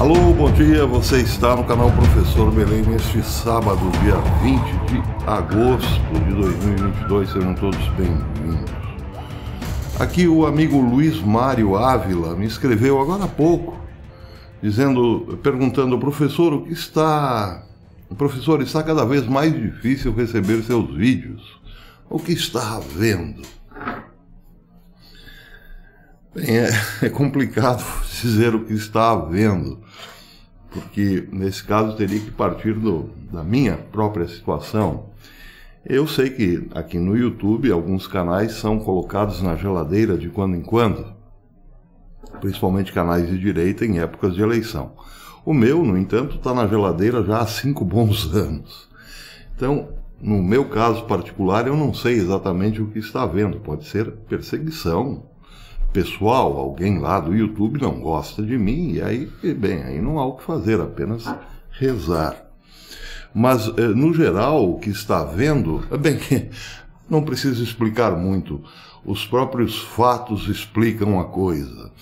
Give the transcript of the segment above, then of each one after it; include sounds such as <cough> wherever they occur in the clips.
Alô, bom dia. Você está no canal Professor Belém neste sábado, dia 20 de agosto de 2022. Sejam todos bem-vindos. Aqui o amigo Luiz Mário Ávila me escreveu agora há pouco, dizendo, perguntando, professor, o que está. Professor, está cada vez mais difícil receber seus vídeos. O que está havendo? Bem, é, <laughs> é complicado <laughs> dizer o que está havendo, porque nesse caso teria que partir do, da minha própria situação. Eu sei que aqui no YouTube alguns canais são colocados na geladeira de quando em quando, principalmente canais de direita em épocas de eleição. O meu, no entanto, está na geladeira já há cinco <laughs> bons anos. Então, no meu caso particular, eu não sei exatamente o que está havendo. Pode ser perseguição, pessoal, alguém lá do YouTube não gosta de mim, e aí, bem, aí não há o que fazer, apenas rezar. Mas, eh, no geral, o que está havendo, <laughs> bem, não preciso explicar muito, os próprios fatos explicam a coisa.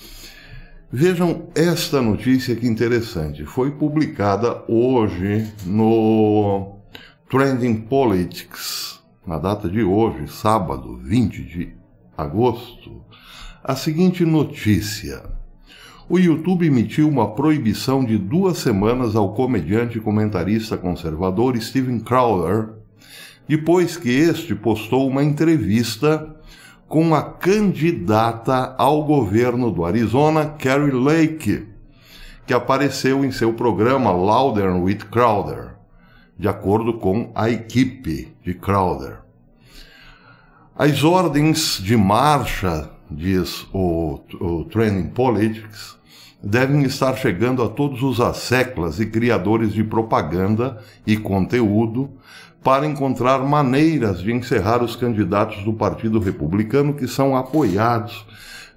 Vejam esta notícia que interessante. Foi publicada hoje no Trending Politics, na data de hoje, sábado, 20 de agosto a seguinte notícia. O YouTube emitiu uma proibição de duas semanas ao comediante e comentarista conservador Steven Crowder, depois que este postou uma entrevista com a candidata ao governo do Arizona, Carrie Lake, que apareceu em seu programa Louder with Crowder, de acordo com a equipe de Crowder. As ordens de marcha diz o, o Training Politics, devem estar chegando a todos os asseclas e criadores de propaganda e conteúdo para encontrar maneiras de encerrar os candidatos do Partido Republicano que são apoiados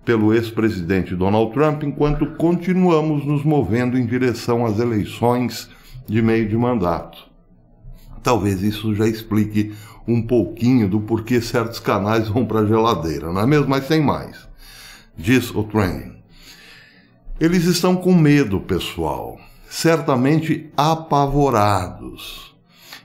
pelo ex-presidente Donald Trump enquanto continuamos nos movendo em direção às eleições de meio de mandato. Talvez isso já explique um pouquinho do porquê certos canais vão para a geladeira, não é mesmo? Mas sem mais. Diz o Train. Eles estão com medo, pessoal, certamente apavorados.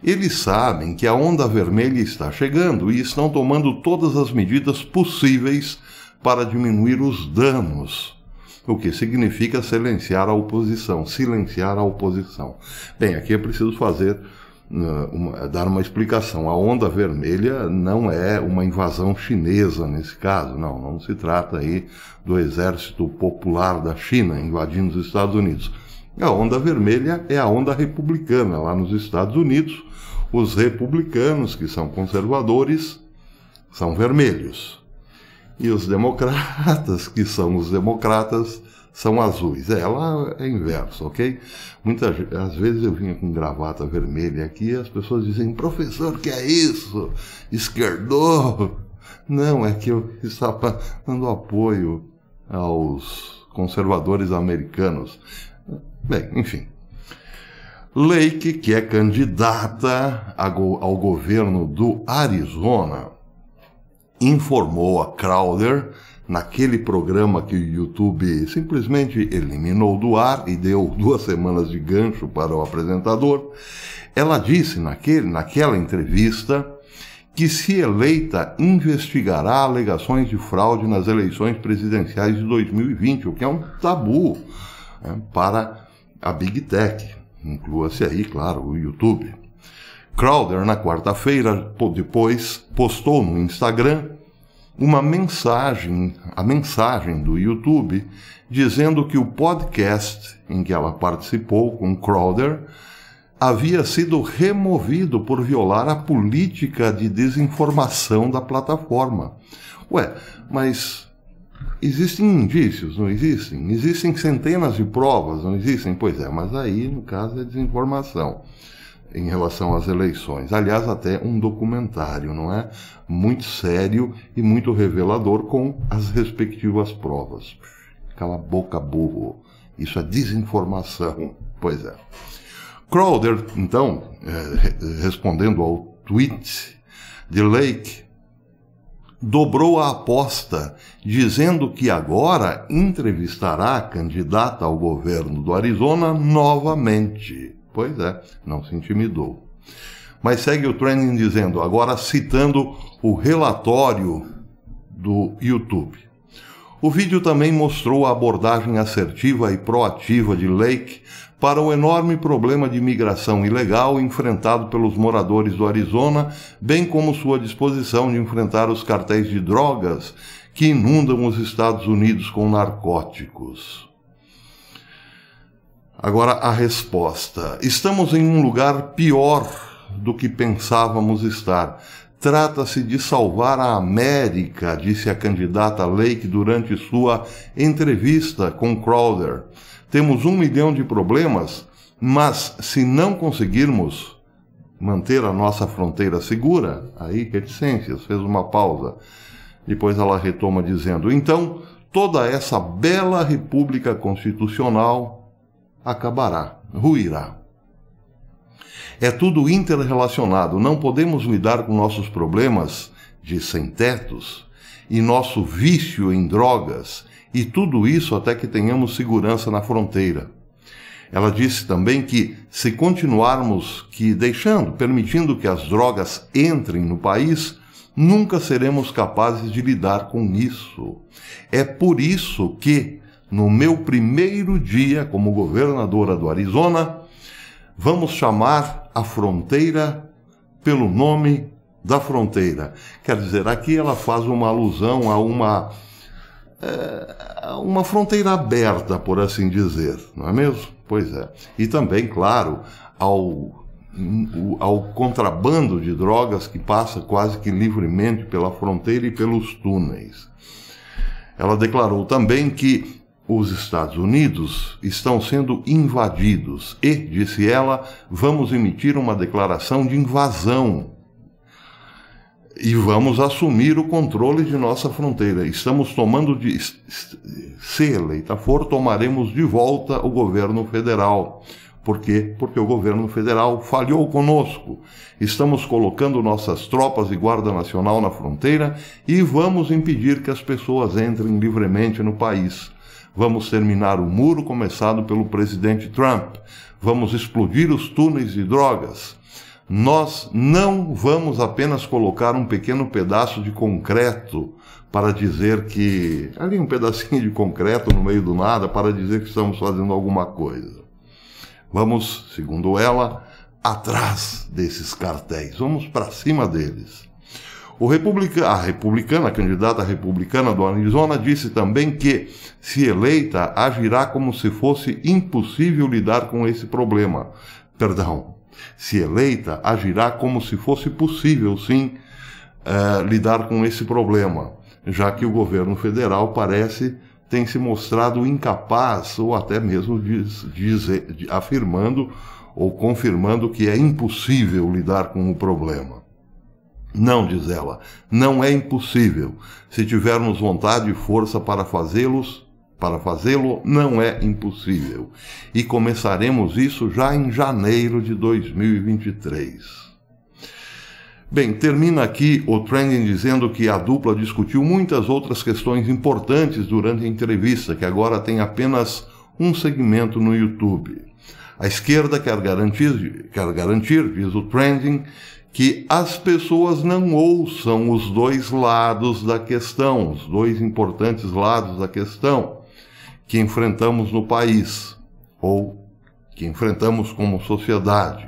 Eles sabem que a onda vermelha está chegando e estão tomando todas as medidas possíveis para diminuir os danos o que significa silenciar a oposição, silenciar a oposição. Bem, aqui é preciso fazer né, uma, dar uma explicação. A onda vermelha não é uma invasão chinesa nesse caso, não. Não se trata aí do exército popular da China invadindo os Estados Unidos. A onda vermelha é a onda republicana lá nos Estados Unidos. Os republicanos, que são conservadores, são vermelhos. E os democratas, que são os democratas, são azuis. É, lá é inverso, ok? Muitas às vezes eu vinha com gravata vermelha aqui e as pessoas dizem, professor, que é isso? Esquerdou? <laughs> Não, é que eu estava dando apoio aos conservadores americanos. Bem, enfim. Lake, que é candidata ao governo do Arizona, informou a Crowder naquele programa que o YouTube simplesmente eliminou do ar e deu <laughs> duas semanas de gancho para o apresentador, ela disse naquele, naquela entrevista que, se eleita, investigará alegações de fraude nas eleições presidenciais de 2020, o que é um tabu né, para a Big Tech. Inclua-se aí, claro, o YouTube. Crowder, na quarta-feira, depois, postou no Instagram uma mensagem, a mensagem do YouTube, dizendo que o podcast em que ela participou com Crowder havia sido removido por violar a política de desinformação da plataforma. Ué, mas existem indícios, não existem? Existem centenas de provas, não existem? Pois é, mas aí no caso é desinformação em relação às eleições. Aliás, até um documentário, não é? Muito sério e muito revelador com as respectivas provas. Cala a boca, burro. Isso é desinformação. <laughs> Pois é. Crowder, então, é, respondendo ao tweet de Lake, dobrou a aposta, dizendo que agora entrevistará a candidata ao governo do Arizona novamente Pois é, não se intimidou. Mas segue o trending dizendo, agora citando o relatório do YouTube. O vídeo também mostrou a abordagem assertiva e proativa de Lake para o enorme problema de imigração ilegal enfrentado pelos moradores do Arizona, bem como sua disposição de enfrentar os cartéis de drogas que inundam os Estados Unidos com narcóticos. Agora a resposta. Estamos em um lugar pior do que pensávamos estar. Trata-se de salvar a América, disse a candidata Lake durante sua entrevista com Crowder. Temos um milhão de problemas, mas se não conseguirmos manter a nossa fronteira segura, aí reticências, fez uma pausa. Depois ela retoma dizendo: então, toda essa bela república constitucional acabará, ruirá. É tudo interrelacionado, não podemos lidar com nossos problemas de sem-tetos e nosso vício em drogas e tudo isso até que tenhamos segurança na fronteira. Ela disse também que, se continuarmos que deixando, permitindo que as drogas entrem no país, nunca seremos capazes de lidar com isso. É por isso que no meu primeiro dia como governadora do Arizona, vamos chamar a fronteira pelo nome da fronteira. Quer dizer, aqui ela faz uma alusão a uma, é, uma fronteira aberta, por assim dizer, não é mesmo? Pois é. E também, claro, ao, ao contrabando de drogas que passa quase que livremente pela fronteira e pelos túneis. Ela declarou também que os Estados Unidos estão sendo invadidos e, disse ela, vamos emitir uma declaração de invasão e vamos assumir o controle de nossa fronteira. Estamos tomando de. Se eleita for, tomaremos de volta o governo federal. Por quê? Porque o governo federal falhou conosco. Estamos colocando nossas tropas e guarda nacional na fronteira e vamos impedir que as pessoas entrem livremente no país. Vamos terminar o muro começado pelo presidente Trump. Vamos explodir os túneis de drogas. Nós não vamos apenas colocar um pequeno pedaço de concreto para dizer que. ali um pedacinho de concreto no meio do nada para dizer que estamos fazendo alguma coisa. Vamos, segundo ela, atrás desses cartéis, vamos para cima deles. O republica, a republicana, a candidata republicana do Arizona, disse também que, se eleita, agirá como se fosse impossível lidar com esse problema. Perdão. Se eleita, agirá como se fosse possível, sim, uh, lidar com esse problema, já que o governo federal parece tem se mostrado incapaz ou até mesmo diz, diz, afirmando ou confirmando que é impossível lidar com o problema. Não, diz ela, não é impossível. Se tivermos vontade e força para fazê-los, para fazê-lo não é impossível. E começaremos isso já em janeiro de 2023. Bem, termina aqui o Trending dizendo que a dupla discutiu muitas outras questões importantes durante a entrevista, que agora tem apenas um segmento no YouTube. A esquerda quer garantir, quer garantir diz o Trending, que as pessoas não ouçam os dois lados da questão, os dois importantes lados da questão que enfrentamos no país ou que enfrentamos como sociedade.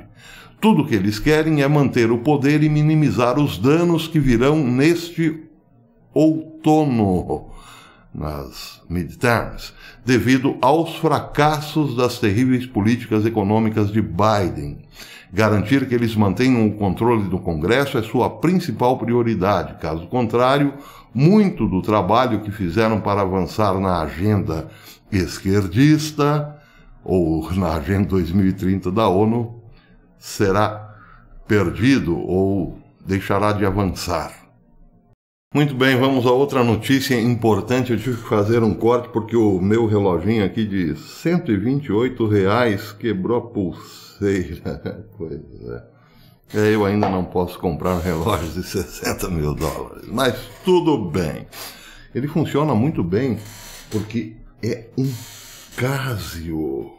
Tudo o que eles querem é manter o poder e minimizar os danos que virão neste outono nas midterms, devido aos fracassos das terríveis políticas econômicas de Biden. Garantir que eles mantenham o controle do Congresso é sua principal prioridade. Caso contrário, muito do trabalho que fizeram para avançar na agenda esquerdista ou na agenda 2030 da ONU será perdido ou deixará de avançar. Muito bem, vamos a outra notícia importante. Eu tive que fazer um corte porque o meu reloginho aqui de 128 reais quebrou a pulseira. <laughs> Pois é. é. Eu ainda não posso comprar relógios de 60 mil dólares, mas tudo bem. Ele funciona muito bem porque é um Casio.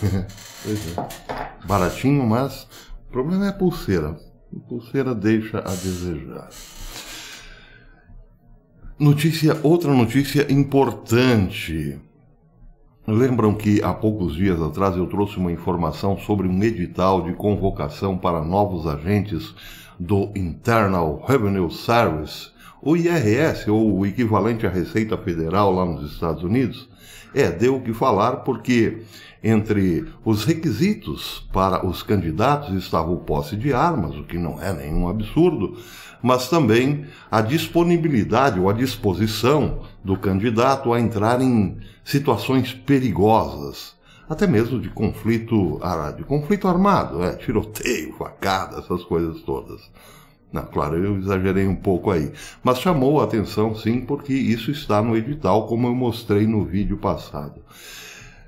<laughs> pois é. Baratinho, mas o problema é a pulseira. A pulseira deixa a desejar. Notícia, outra notícia importante. Lembram que há poucos dias atrás eu trouxe uma informação sobre um edital de convocação para novos agentes do Internal Revenue Service, o IRS, ou o equivalente à Receita Federal lá nos Estados Unidos, é, deu o que falar, porque entre os requisitos para os candidatos estava o posse de armas, o que não é nenhum absurdo, mas também a disponibilidade ou a disposição do candidato a entrar em situações perigosas, até mesmo de conflito, ah, de conflito armado, é, tiroteio, facada, essas coisas todas. Não, claro, eu exagerei um pouco aí. Mas chamou a atenção, sim, porque isso está no edital, como eu mostrei no vídeo passado.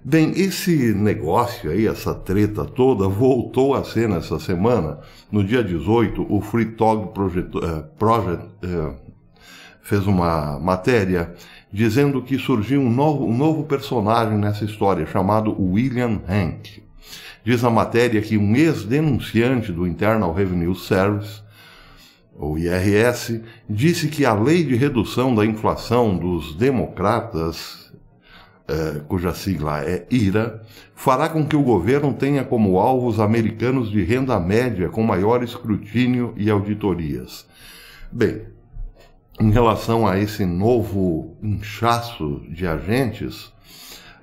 Bem, esse negócio aí, essa treta toda, voltou à cena essa semana. No dia 18, o Free Project, uh, uh, fez uma matéria dizendo que surgiu um novo, um novo personagem nessa história, chamado William Hank. Diz a matéria que um ex-denunciante do Internal Revenue Service o IRS, disse que a lei de redução da inflação dos democratas, eh, cuja sigla é IRA, fará com que o governo tenha como alvos americanos de renda média com maior escrutínio e auditorias. Bem, em relação a esse novo inchaço de agentes,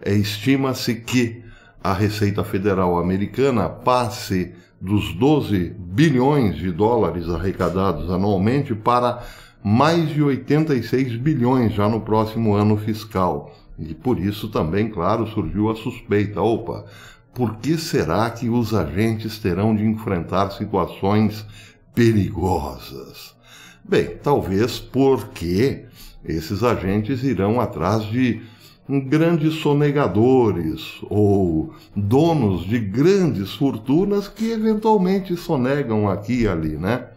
é, estima-se que a Receita Federal Americana passe dos 12 bilhões de dólares arrecadados anualmente para mais de 86 bilhões já no próximo ano fiscal. E por isso também, claro, surgiu a suspeita: opa, por que será que os agentes terão de enfrentar situações perigosas? Bem, talvez porque esses agentes irão atrás de grandes sonegadores ou donos de grandes fortunas que eventualmente sonegam aqui e ali, né?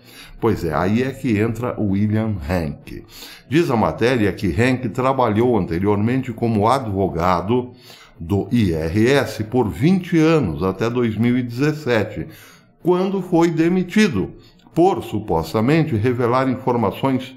Pois é, aí é que entra William Hank. Diz a matéria que Hank trabalhou anteriormente como advogado do IRS por 20 anos até 2017, quando foi demitido por supostamente revelar informações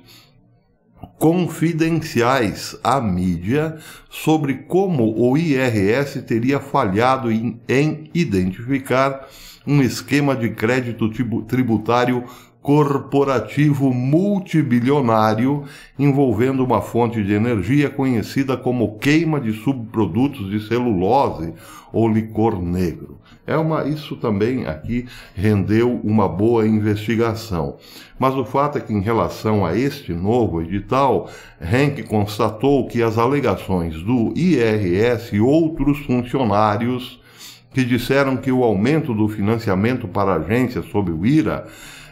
confidenciais à mídia sobre como o IRS teria falhado em, em identificar um esquema de crédito tributário corporativo multibilionário envolvendo uma fonte de energia conhecida como queima de subprodutos de celulose ou licor negro. É uma, isso também aqui rendeu uma boa investigação. Mas o fato é que, em relação a este novo edital, Henk constatou que as alegações do IRS e outros funcionários que disseram que o aumento do financiamento para agências sob o IRA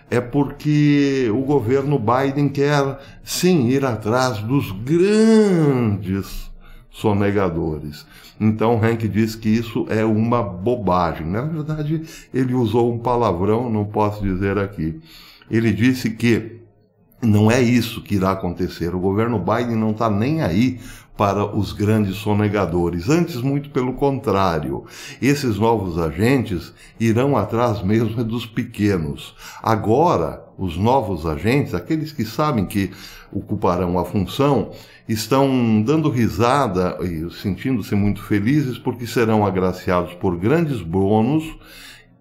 é porque o governo Biden quer sim ir atrás dos grandes sonegadores. Então Hank diz que isso é uma bobagem. Na verdade, ele usou um palavrão, não posso dizer aqui. Ele disse que não é isso que irá acontecer. O governo Biden não está nem aí para os grandes sonegadores. Antes, muito pelo contrário, esses novos agentes irão atrás mesmo dos pequenos. Agora, os novos agentes, aqueles que sabem que ocuparão a função, estão dando risada e sentindo-se muito felizes porque serão agraciados por grandes bônus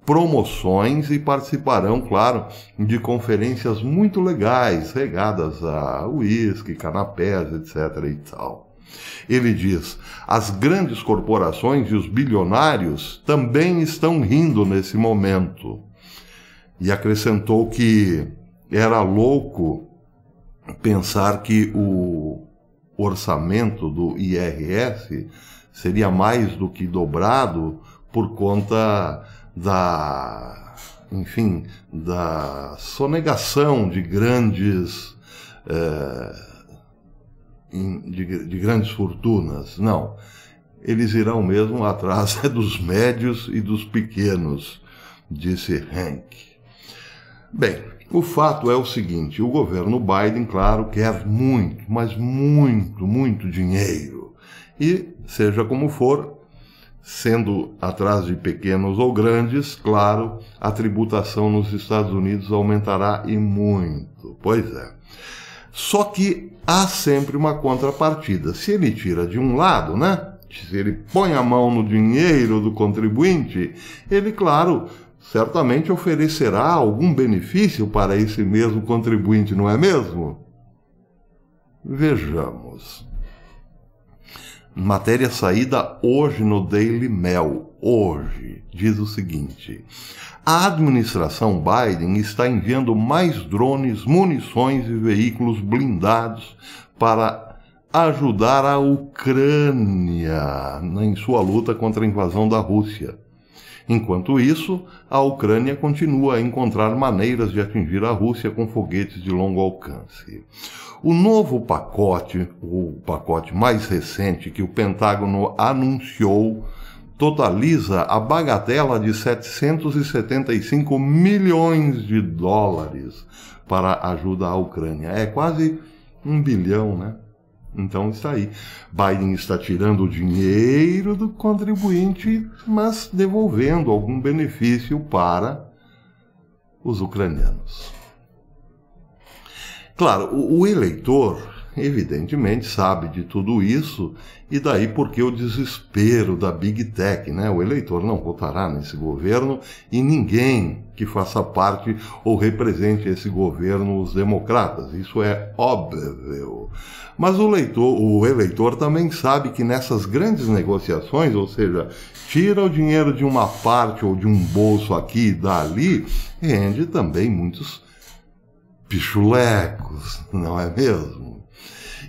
promoções e participarão, claro, de conferências muito legais, regadas a uísque, canapés, etc. e tal. Ele diz: as grandes corporações e os bilionários também estão rindo nesse momento. E acrescentou que era louco pensar que o orçamento do IRS seria mais do que dobrado por conta da, enfim, da sonegação de grandes. Eh, de, de grandes fortunas. Não. Eles irão mesmo atrás <laughs> dos médios e dos pequenos, disse Hank. Bem, o fato é o seguinte: o governo Biden, claro, quer muito, mas muito, muito dinheiro. E, seja como for, sendo atrás de pequenos ou grandes, claro, a tributação nos Estados Unidos aumentará e muito. Pois é. Só que há sempre uma contrapartida. Se ele tira de um lado, né? Se ele põe a mão no dinheiro do contribuinte, ele, claro, certamente oferecerá algum benefício para esse mesmo contribuinte, não é mesmo? Vejamos. Matéria saída hoje no Daily Mail, hoje, diz o seguinte: a administração Biden está enviando mais drones, munições e veículos blindados para ajudar a Ucrânia em sua luta contra a invasão da Rússia. Enquanto isso, a Ucrânia continua a encontrar maneiras de atingir a Rússia com foguetes de longo alcance. O novo pacote, o pacote mais recente que o Pentágono anunciou, totaliza a bagatela de 775 milhões de dólares para ajuda à Ucrânia. É quase um bilhão, né? Então está aí. Biden está tirando o dinheiro do contribuinte, mas devolvendo algum benefício para os ucranianos. Claro, o, o eleitor evidentemente, sabe de tudo isso, e daí porque o desespero da Big Tech, né? O eleitor não votará nesse governo e ninguém que faça parte ou represente esse governo os democratas. Isso é óbvio. Mas o, leitor, o eleitor também sabe que nessas grandes negociações, ou seja, tira o dinheiro de uma parte ou de um bolso aqui e dali, rende também muitos pichulecos, não é mesmo?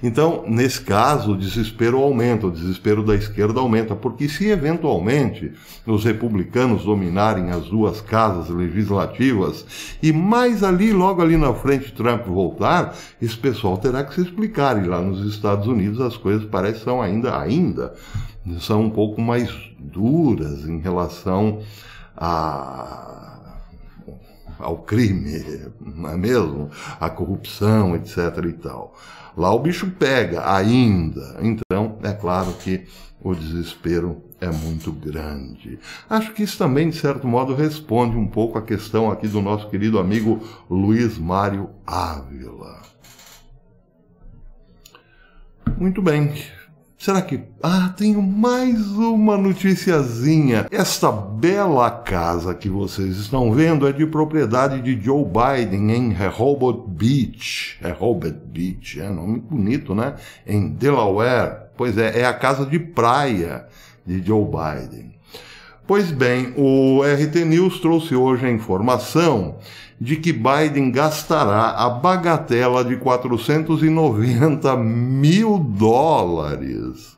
Então, nesse caso, o desespero aumenta, o desespero da esquerda aumenta, porque se eventualmente os republicanos dominarem as duas casas legislativas e mais ali, logo ali na frente, Trump voltar, esse pessoal terá que se explicar. E lá nos Estados Unidos as coisas parecem são ainda, ainda são um pouco mais duras em relação a ao crime, não é mesmo? A corrupção, etc. e tal. Lá o bicho pega ainda. Então, é claro que o desespero é muito grande. Acho que isso também, de certo modo, responde um pouco a questão aqui do nosso querido amigo Luiz Mário Ávila. Muito bem. Será que. Ah, tenho mais uma noticiazinha. Esta bela casa que vocês estão vendo é de propriedade de Joe Biden em Rehoboth é Beach. Rehoboth é Beach, é nome bonito, né? Em Delaware. Pois é, é a casa de praia de Joe Biden. Pois bem, o RT News trouxe hoje a informação de que Biden gastará a bagatela de 490 mil dólares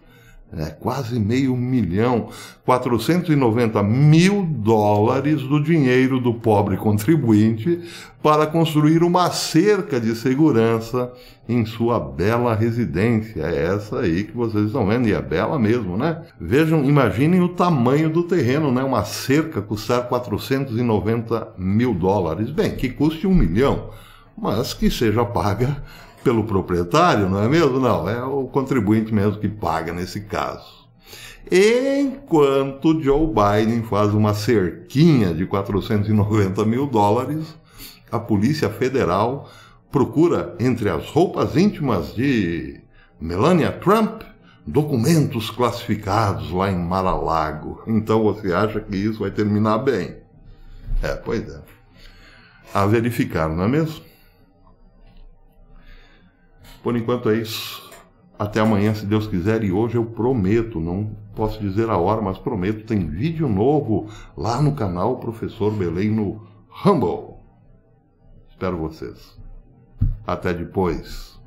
é, quase meio milhão, 490 mil dólares do dinheiro do pobre contribuinte para construir uma cerca de segurança em sua bela residência. É essa aí que vocês estão vendo, e é bela mesmo, né? Vejam, imaginem o tamanho do terreno, né? Uma cerca custar 490 mil dólares. Bem, que custe um milhão, mas que seja paga pelo proprietário, não é mesmo? Não, é o contribuinte mesmo que paga nesse caso. Enquanto Joe Biden faz uma cerquinha de 490 mil dólares, a Polícia Federal procura entre as roupas íntimas de Melania Trump documentos classificados lá em Mar-a-Lago. Então você acha que isso vai terminar bem? É, pois é. A verificar, não é mesmo? Por enquanto é isso. Até amanhã, se Deus quiser, e hoje eu prometo, não posso dizer a hora, mas prometo, tem vídeo novo lá no canal Professor Belém no Humble. Espero vocês. Até depois.